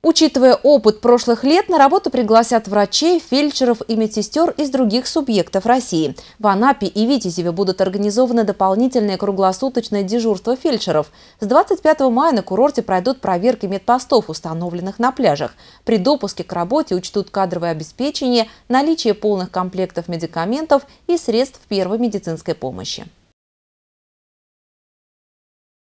Учитывая опыт прошлых лет, на работу пригласят врачей, фельдшеров и медсестер из других субъектов России. В Анапе и Витязеве будут организованы дополнительные круглосуточные дежурства фельдшеров. С 25 мая на курорте пройдут проверки медпостов, установленных на пляжах. При допуске к работе учтут кадровое обеспечение, наличие полных комплектов медикаментов и средств первой медицинской помощи.